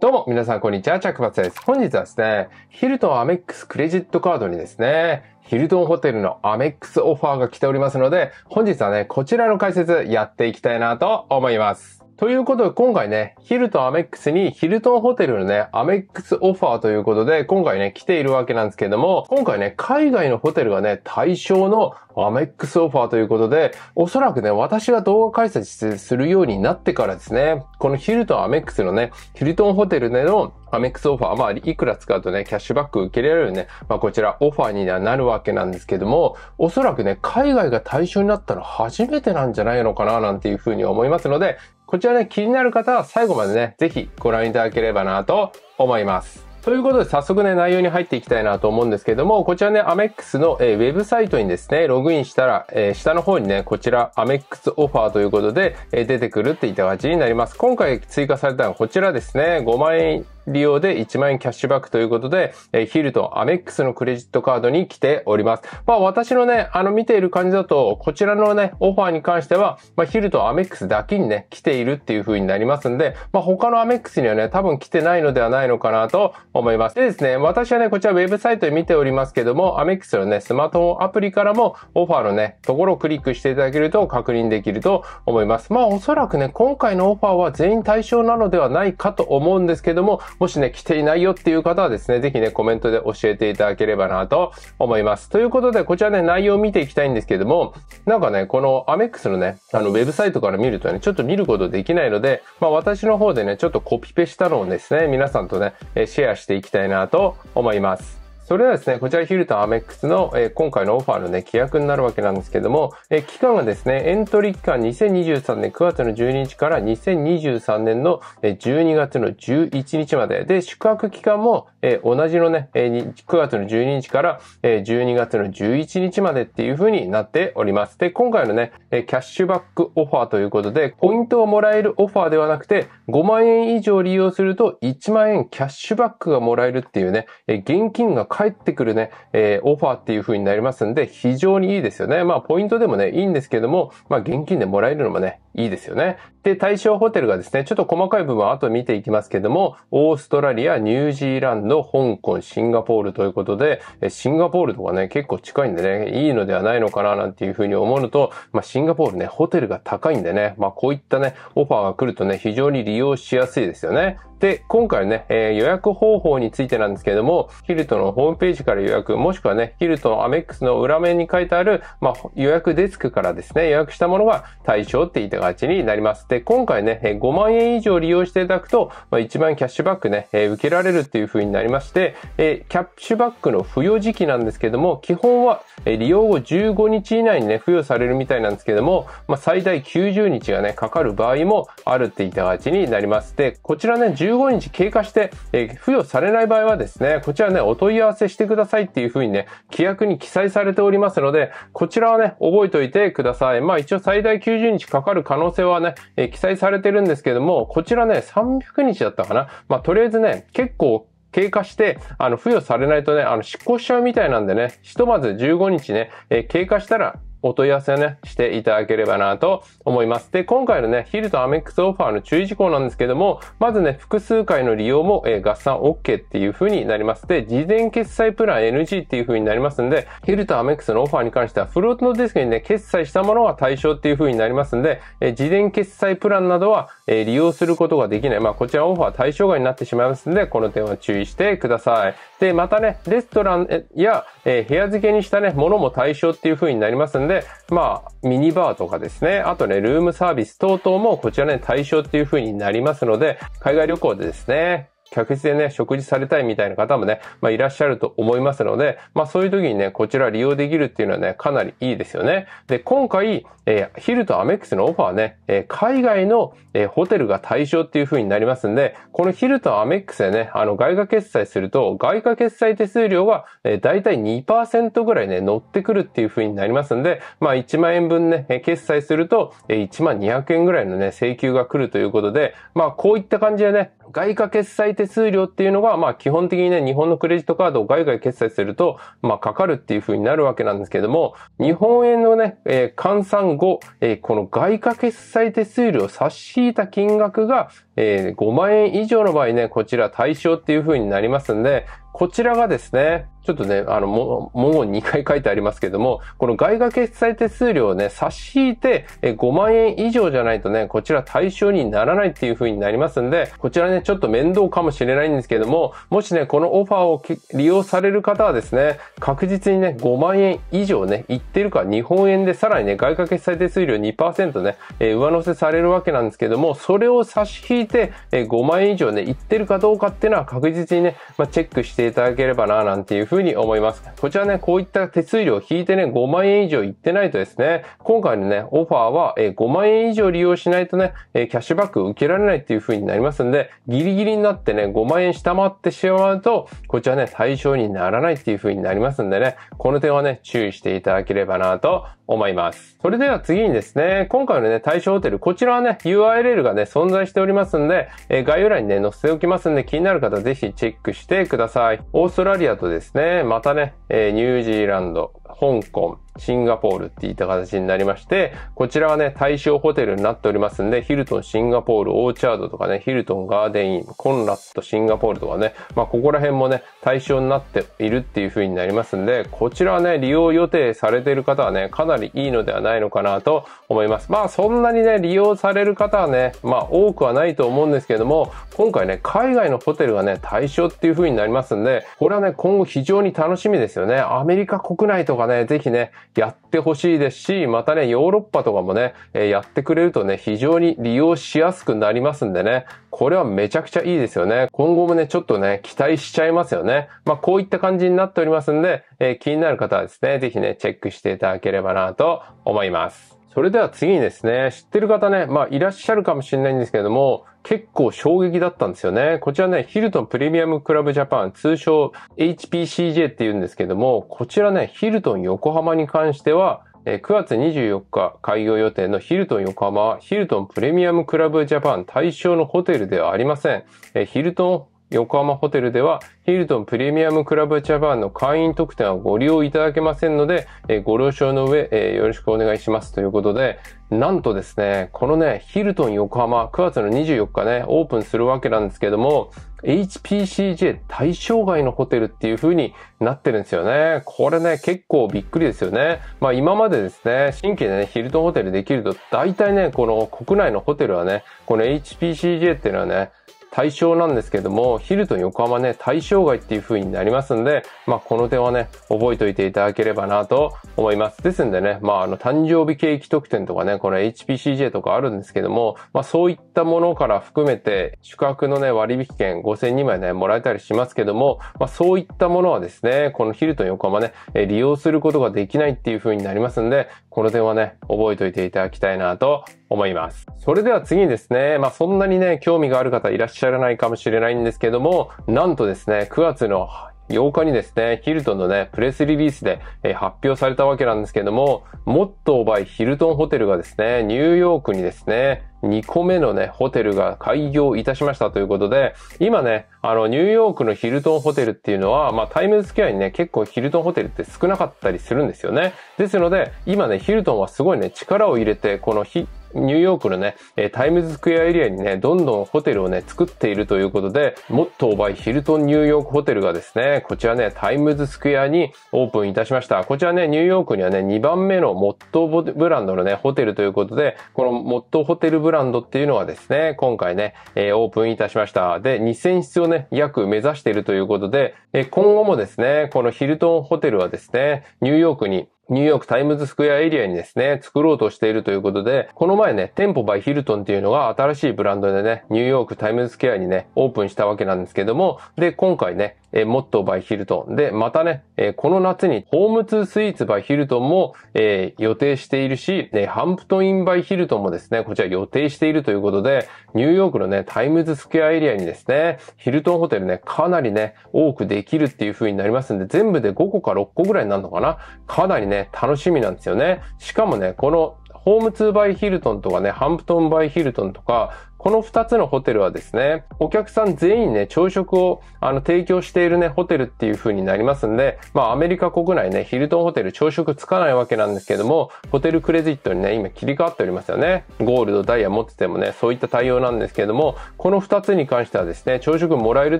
どうも、皆さん、こんにちは。着ツです。本日はですね、ヒルトンアメックスクレジットカードにですね、ヒルトンホテルのアメックスオファーが来ておりますので、本日はね、こちらの解説やっていきたいなと思います。ということで、今回ね、ヒルトンアメックスにヒルトンホテルのね、アメックスオファーということで、今回ね、来ているわけなんですけれども、今回ね、海外のホテルがね、対象のアメックスオファーということで、おそらくね、私が動画解説するようになってからですね、このヒルトンアメックスのね、ヒルトンホテルでのアメックスオファー、まあ、いくら使うとね、キャッシュバック受けられるね、まあ、こちらオファーにはなるわけなんですけども、おそらくね、海外が対象になったの初めてなんじゃないのかな、なんていうふうに思いますので、こちらね、気になる方は最後までね、ぜひご覧いただければなと思います。ということで、早速ね、内容に入っていきたいなと思うんですけども、こちらね、アメックスの、えー、ウェブサイトにですね、ログインしたら、えー、下の方にね、こちら、アメックスオファーということで、えー、出てくるっていったじになります。今回追加されたのはこちらですね、5万円利用で1万円キャッシュバックということで、えー、ヒルとアメックスのクレジットカードに来ております。まあ私のね、あの見ている感じだと、こちらのね、オファーに関しては、まあヒルとアメックスだけにね、来ているっていう風になりますんで、まあ他のアメックスにはね、多分来てないのではないのかなと思います。でですね、私はね、こちらウェブサイトで見ておりますけども、アメックスのね、スマートフォンアプリからもオファーのね、ところをクリックしていただけると確認できると思います。まあおそらくね、今回のオファーは全員対象なのではないかと思うんですけども、もしね、来ていないよっていう方はですね、ぜひね、コメントで教えていただければなと思います。ということで、こちらね、内容を見ていきたいんですけども、なんかね、このアメックスのね、あの、ウェブサイトから見るとね、ちょっと見ることできないので、まあ私の方でね、ちょっとコピペしたのをですね、皆さんとね、シェアしていきたいなと思います。それではですね、こちらヒルンアメックスの、えー、今回のオファーのね、規約になるわけなんですけども、えー、期間がですね、エントリー期間2023年9月の12日から2023年の12月の11日まで。で、宿泊期間も、えー、同じのね、えー、9月の12日から12月の11日までっていう風になっております。で、今回のね、キャッシュバックオファーということで、ポイントをもらえるオファーではなくて、5万円以上利用すると1万円キャッシュバックがもらえるっていうね、現金が返ってくるね、えー、オファーっていう風になりますんで、非常にいいですよね。まあ、ポイントでもね、いいんですけども、まあ、現金でもらえるのもね、いいですよね。で、対象ホテルがですね、ちょっと細かい部分は後見ていきますけども、オーストラリア、ニュージーランド、香港、シンガポールということで、シンガポールとかね、結構近いんでね、いいのではないのかななんていうふうに思うのと、まあ、シンガポールね、ホテルが高いんでね、まあ、こういったね、オファーが来るとね、非常に利用しやすいですよね。で、今回ね、えー、予約方法についてなんですけれども、ヒルトのホームページから予約、もしくはね、ヒルトのアメックスの裏面に書いてある、まあ、予約デスクからですね、予約したものが対象って言ってになります。で、今回ね、5万円以上利用していただくと、まあ、1万円キャッシュバックね、受けられるっていう風になりまして、えキャッシュバックの付与時期なんですけども、基本は利用後15日以内にね、付与されるみたいなんですけども、まあ、最大90日がね、かかる場合もあるっていった形になります。で、こちらね、15日経過して、え付与されない場合はですね、こちらね、お問い合わせしてくださいっていう風にね、規約に記載されておりますので、こちらはね、覚えておいてください。まあ一応最大90日かかる可能性はね、え記載されてるんですけども、こちらね、300日だったかな。まあ、とりあえずね、結構経過して、あの、付与されないとね、あの、執行しちゃうみたいなんでね、ひとまず15日ね、え経過したらお問い合わせをね、していただければなと思います。で、今回のね、ヒルとアメックスオファーの注意事項なんですけども、まずね、複数回の利用も、えー、合算 OK っていう風になります。で、事前決済プラン NG っていう風になりますんで、ヒルとアメックスのオファーに関しては、フロートのディスクにね、決済したものが対象っていう風になりますんで、えー、事前決済プランなどは、えー、利用することができない。まあ、こちらオファー対象外になってしまいますんで、この点は注意してください。で、またね、レストランや、え部屋付けにしたね、ものも対象っていう風になりますんで、で、まあ、ミニバーとかですね、あとね、ルームサービス等々もこちらね、対象っていう風になりますので、海外旅行でですね、客室でね、食事されたいみたいな方もね、まあ、いらっしゃると思いますので、まあ、そういう時にね、こちら利用できるっていうのはね、かなりいいですよね。で、今回、えー、ヒルとアメックスのオファーね、えー、海外の、えー、ホテルが対象っていう風になりますんで、このヒルとアメックスでね、あの、外貨決済すると、外貨決済手数料が、えー、だいたい2%ぐらいね、乗ってくるっていう風になりますんで、まあ、1万円分ね、決済すると、えー、1万200円ぐらいのね、請求が来るということで、まあ、こういった感じでね、外貨決済手数料っていうのが、まあ基本的にね、日本のクレジットカードを外外決済すると、まあかかるっていう風になるわけなんですけども、日本円のね、えー、換算後、えー、この外貨決済手数料を差し引いた金額が、えー、5万円以上の場合ね、こちら対象っていう風になりますんで、こちらがですね、ちょっとね、あの、も、文言2回書いてありますけども、この外貨決済手数料をね、差し引いて、5万円以上じゃないとね、こちら対象にならないっていう風になりますんで、こちらね、ちょっと面倒かもしれないんですけども、もしね、このオファーを利用される方はですね、確実にね、5万円以上ね、いってるか、日本円でさらにね、外貨決済手数料2%ね、え上乗せされるわけなんですけども、それを差し引いて、え5万円以上ね、いってるかどうかっていうのは確実にね、まあ、チェックしていただければな、なんていうふうに思います。こちらね、こういった手数料を引いてね、5万円以上いってないとですね、今回のね、オファーは5万円以上利用しないとね、キャッシュバック受けられないっていうふうになりますんで、ギリギリになってね、5万円下回ってしまうと、こちらね、対象にならないっていうふうになりますんでね、この点はね、注意していただければなと思います。それでは次にですね、今回のね、対象ホテル、こちらはね、URL がね、存在しておりますんで、えー、概要欄にね、載せておきますんで、気になる方ぜひチェックしてください。オーストラリアとですね、またね、えー、ニュージーランド、香港、シンガポールっていった形になりまして、こちらはね、対象ホテルになっておりますんで、ヒルトンシンガポール、オーチャードとかね、ヒルトンガーデンイン、コンラットシンガポールとかね、まあ、ここら辺もね、対象になっているっていう風になりますんで、こちらはね、利用予定されている方はね、かなりいいのではないのかなと思います。まあ、そんなにね、利用される方はね、まあ、多くはないと思うんですけども、今回ね、海外のホテルがね、対象っていう風になりますんで、これはね、今後非常に楽しみですよね。アメリカ国内とかね、ぜひね、やってほしいですし、またね、ヨーロッパとかもね、えやってくれるとね、非常に利用しやすくなりますんでね、これはめちゃくちゃいいですよね。今後もね、ちょっとね、期待しちゃいますよね。まあ、こういった感じになっておりますんで、え気になる方はですね、ぜひね、チェックしていただければなと思います。それでは次にですね、知ってる方ね、まあいらっしゃるかもしれないんですけれども、結構衝撃だったんですよね。こちらね、ヒルトンプレミアムクラブジャパン、通称 HPCJ って言うんですけども、こちらね、ヒルトン横浜に関しては、9月24日開業予定のヒルトン横浜はヒルトンプレミアムクラブジャパン対象のホテルではありません。ヒルトン横浜ホテルではヒルトンプレミアムクラブジャパンの会員特典はご利用いただけませんので、えご了承の上、えよろしくお願いしますということで、なんとですね、このね、ヒルトン横浜9月の24日ね、オープンするわけなんですけども、HPCJ 対象外のホテルっていう風になってるんですよね。これね、結構びっくりですよね。まあ今までですね、新規でね、ヒルトンホテルできると、大体ね、この国内のホテルはね、この HPCJ っていうのはね、対象なんですけども、ヒルと横浜ね、対象外っていう風になりますんで、まあ、この点はね、覚えておいていただければなと思います。ですんでね、まあ、あの、誕生日ケーキ特典とかね、この HPCJ とかあるんですけども、まあ、そういったものから含めて、宿泊のね、割引券5002枚ね、もらえたりしますけども、まあ、そういったものはですね、このヒルと横浜ね、利用することができないっていう風になりますんで、この点はね、覚えておいていただきたいなと思います。それでは次にですね、まあそんなにね、興味がある方いらっしゃらないかもしれないんですけども、なんとですね、9月の8日にですね、ヒルトンのね、プレスリリースで、え発表されたわけなんですけども、モットーバイヒルトンホテルがですね、ニューヨークにですね、2個目のね、ホテルが開業いたしましたということで、今ね、あの、ニューヨークのヒルトンホテルっていうのは、まあ、タイムズスクアにね、結構ヒルトンホテルって少なかったりするんですよね。ですので、今ね、ヒルトンはすごいね、力を入れて、このヒニューヨークのね、タイムズスクエアエリアにね、どんどんホテルをね、作っているということで、モットーバイヒルトンニューヨークホテルがですね、こちらね、タイムズスクエアにオープンいたしました。こちらね、ニューヨークにはね、2番目のモットーブランドのね、ホテルということで、このモットーホテルブランドっていうのはですね、今回ね、えオープンいたしました。で、2000室をね、約目指しているということで、え今後もですね、このヒルトンホテルはですね、ニューヨークにニューヨークタイムズスクエアエリアにですね、作ろうとしているということで、この前ね、店舗バイヒルトンっていうのが新しいブランドでね、ニューヨークタイムズスクエアにね、オープンしたわけなんですけども、で、今回ね、えー、モットーバイヒルトン。で、またね、えー、この夏にホームツースイーツバイヒルトンも、えー、予定しているし、えハンプトインバイヒルトンもですね、こちら予定しているということで、ニューヨークのね、タイムズスクエアエリアにですね、ヒルトンホテルね、かなりね、多くできるっていう風になりますんで、全部で5個か6個ぐらいになるのかなかなりね、楽しみなんですよね。しかもね、このホームツーバイヒルトンとかね、ハンプトンバイヒルトンとか、この2つのホテルはですね、お客さん全員ね、朝食をあの提供しているね、ホテルっていう風になりますんで、まあアメリカ国内ね、ヒルトンホテル朝食つかないわけなんですけども、ホテルクレジットにね、今切り替わっておりますよね。ゴールド、ダイヤ持っててもね、そういった対応なんですけども、この2つに関してはですね、朝食もらえるっ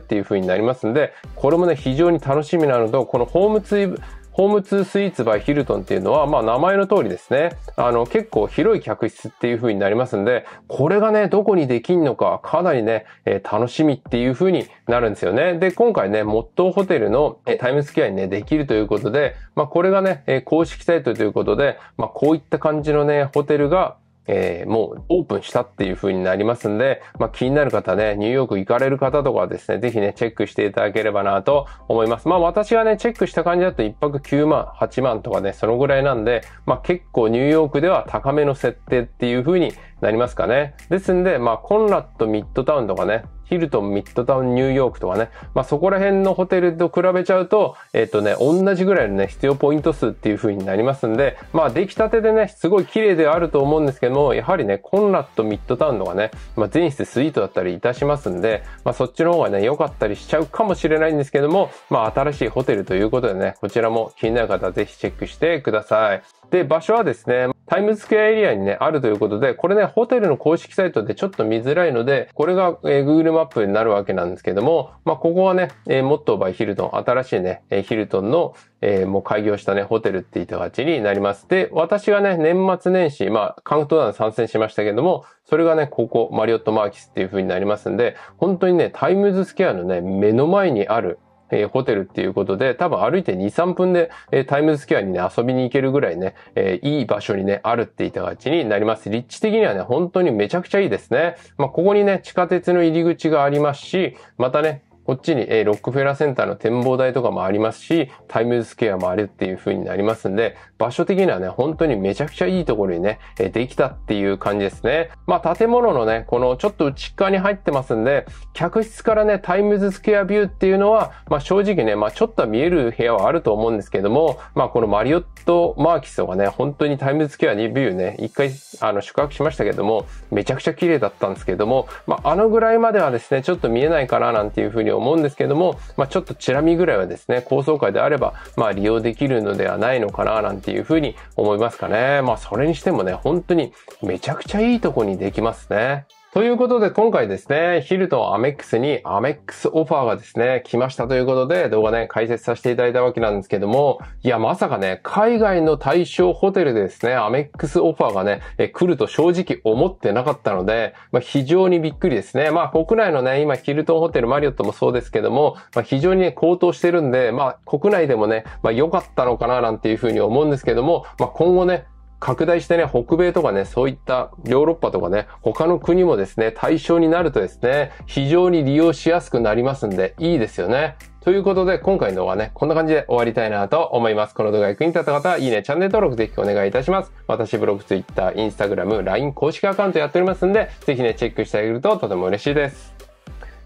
ていう風になりますんで、これもね、非常に楽しみなのと、このホームツーホームツースイーツバイヒルトンっていうのは、まあ名前の通りですね。あの、結構広い客室っていう風になりますんで、これがね、どこにできんのか、かなりね、えー、楽しみっていう風になるんですよね。で、今回ね、モットーホテルの、えー、タイムスケアにね、できるということで、まあこれがね、えー、公式サイトということで、まあこういった感じのね、ホテルが、えー、もうオープンしたっていう風になりますんで、まあ、気になる方ね、ニューヨーク行かれる方とかはですね、ぜひね、チェックしていただければなと思います。まあ私がね、チェックした感じだと1泊9万、8万とかね、そのぐらいなんで、まあ結構ニューヨークでは高めの設定っていう風になりますかね。ですんで、まあ、コンラッドミッドタウンとかね、ヒルトンミッドタウンニューヨークとかね、まあ、そこら辺のホテルと比べちゃうと、えっ、ー、とね、同じぐらいのね、必要ポイント数っていう風になりますんで、まあ、出来たてでね、すごい綺麗ではあると思うんですけども、やはりね、コンラッドミッドタウンとかね、まあ、全室スイートだったりいたしますんで、まあ、そっちの方がね、良かったりしちゃうかもしれないんですけども、まあ、新しいホテルということでね、こちらも気になる方はぜひチェックしてください。で、場所はですね、タイムズスクエアエリアにね、あるということで、これね、ホテルの公式サイトでちょっと見づらいので、これが、えー、Google マップになるわけなんですけども、まあ、ここはね、えー、モットーバイヒルトン、新しいね、えヒルトンの、えー、もう開業したね、ホテルって言った形になります。で、私がね、年末年始、まあ、カウントダウン参戦しましたけども、それがね、ここ、マリオットマーキスっていう風になりますんで、本当にね、タイムズスケアのね、目の前にあるえー、ホテルっていうことで、多分歩いて2、3分で、えー、タイムズスケアにね、遊びに行けるぐらいね、えー、いい場所にね、あるっていた形になります。立地的にはね、本当にめちゃくちゃいいですね。まあ、ここにね、地下鉄の入り口がありますし、またね、こっちに、えロックフェラーセンターの展望台とかもありますし、タイムズスケアもあるっていう風になりますんで、場所的にはね、本当にめちゃくちゃいいところにね、えできたっていう感じですね。まあ、建物のね、このちょっと内側に入ってますんで、客室からね、タイムズスケアビューっていうのは、まあ、正直ね、まあ、ちょっと見える部屋はあると思うんですけども、まあ、このマリオット・マーキスとかね、本当にタイムズスケアにビューね、一回、あの、宿泊しましたけども、めちゃくちゃ綺麗だったんですけども、まあ、あのぐらいまではですね、ちょっと見えないかななんていう風にに思うんですけども、まあ、ちょっとチラ見ぐらいはですね、高層階であれば、まあ、利用できるのではないのかな、なんていうふうに思いますかね。まあ、それにしてもね、本当にめちゃくちゃいいとこにできますね。ということで、今回ですね、ヒルとアメックスにアメックスオファーがですね、来ましたということで、動画ね、解説させていただいたわけなんですけども、いや、まさかね、海外の対象ホテルでですね、アメックスオファーがね、え来ると正直思ってなかったので、まあ、非常にびっくりですね。まあ、国内のね、今、ヒルトンホテル、マリオットもそうですけども、まあ、非常にね、高騰してるんで、まあ、国内でもね、まあ、良かったのかな、なんていうふうに思うんですけども、まあ、今後ね、拡大してね、北米とかね、そういったヨーロッパとかね、他の国もですね、対象になるとですね、非常に利用しやすくなりますんで、いいですよね。ということで、今回の動画はね、こんな感じで終わりたいなと思います。この動画役に立った方は、いいね、チャンネル登録ぜひお願いいたします。私、ブログ、ツイッター、イン Instagram、LINE 公式アカウントやっておりますんで、ぜひね、チェックしてあげるととても嬉しいです。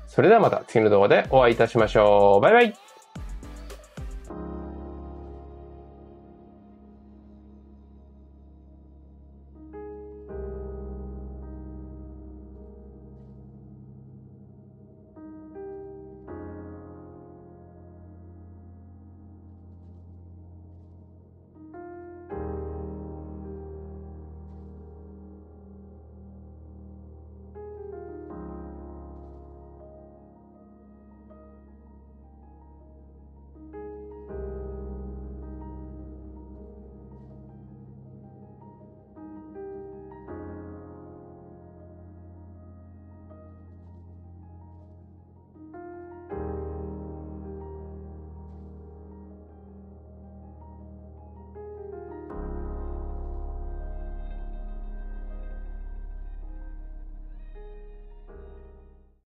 それではまた次の動画でお会いいたしましょう。バイバイ